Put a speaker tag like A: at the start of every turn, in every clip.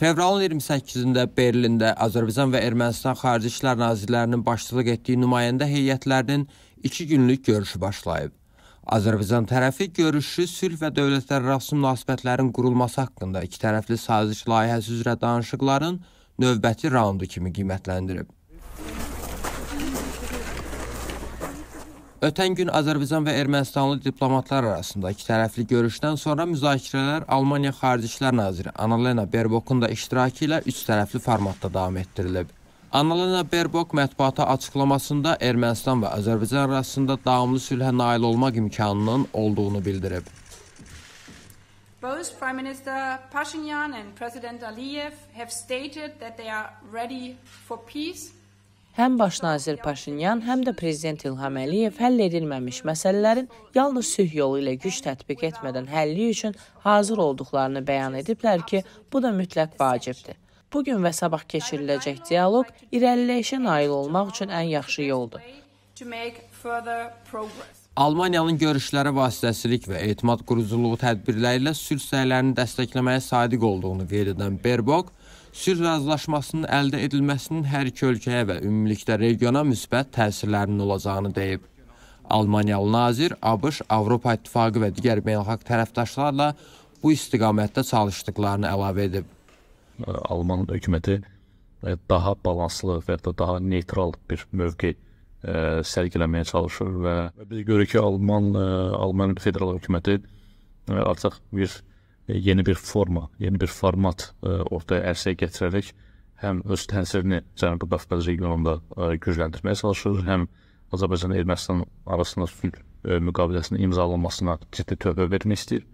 A: Fevralın 28-də Berlində Azərbaycan və Ermənistan Xarici İşlər Nazirlərinin başçılıq etdiyi nümayəndə heyətlərinin 2 günlük görüşü başlayıb. Azərbaycan tərəfi görüşü sülh və dövlətlərarası münasibətlərin qurulması haqqında ikitərəfli saziş layihəsi üzrə danışıqların növbəti raundu kimi qiymətləndirib. Ötən gün Azərbaycan və Ermənistanlı diplomatlar arasında ikitərəfli görüşdən sonra müzakirələr Almaniya Xarici İşlər naziri Annalena Berbokun da iştirakı ilə üçtərəfli formatda davam etdirilib. Annalena Berbok mətbuata açıqlamasında Ermənistan və Azərbaycan arasında davamlı sülhə nail olmaq imkanının olduğunu bildirib.
B: Both Prime Minister Pashinyan and President Aliyev have stated that they are ready for peace Həm başnazir Paşinyan, həm də prezident İlham Əliyev həll edilməmiş məsələlərin yalnız sülh yolu ilə güc tətbiq etmədən həlli üçün hazır olduqlarını bəyan ediblər ki, bu da mütləq vacibdir. Bu gün və sabah keçiriləcək dialoq irəliləyişə nail olmaq üçün ən yaxşı yoldur.
A: Almaniyanın görüşləri vasitəsilik və etimad quruculuğu tədbirləri ilə sülh səylərini dəstəkləməyə sadiq olduğunu qeyd edən Baerbock Sülh razılaşmasının əldə edilməsinin hər iki ölkəyə və ümumilikdə regiona müsbət təsirlərinin olacağını deyib. Almaniyalı nazir ABŞ, Avropa İttifaqı və digər beynəlxalq tərəfdaşlarla bu istiqamətdə çalışdıqlarını əlavə edib. Alman hökuməti e,
C: daha balanslı və ya daha neytral bir mövqe ə, e, sərgiləməyə çalışır və biz görürük ki, Alman ə, e, Alman federal hökuməti ə, artıq bir yeni bir forma, yeni bir format e, ortaya ərsəyə gətirərək həm öz təsirini Cənubi Qafqaz regionunda e, gücləndirməyə çalışır, həm Azərbaycan Ermənistan arasında sülh e, müqaviləsinin imzalanmasına ciddi töhfə vermək istəyir.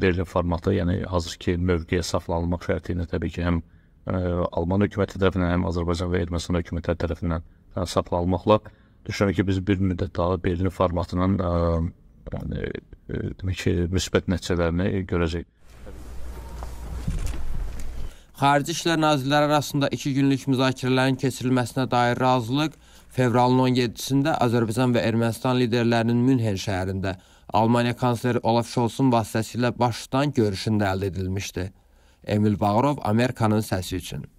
C: Berlin formatı, yəni hazır ki, mövqeyə saxlanılmaq şərti ilə təbii ki, həm ə, Alman hökuməti tərəfindən, həm Azərbaycan və Ermənistan hökumətləri tərəfindən ə, saxlanılmaqla düşünürəm ki, biz bir müddət daha Berlin formatının ə, yəni, demək ki, müsbət nəticələrini görəcəyik.
A: Xarici İşlər Nazirləri arasında 2 günlük müzakirələrin keçirilməsinə dair razılıq fevralın 17-sində Azərbaycan və Ermənistan liderlərinin Münhen şəhərində Almaniya kansleri Olaf Scholzun vasitəsilə baş tutan görüşündə əldə edilmişdi. Emil Bağırov Amerikanın səsi üçün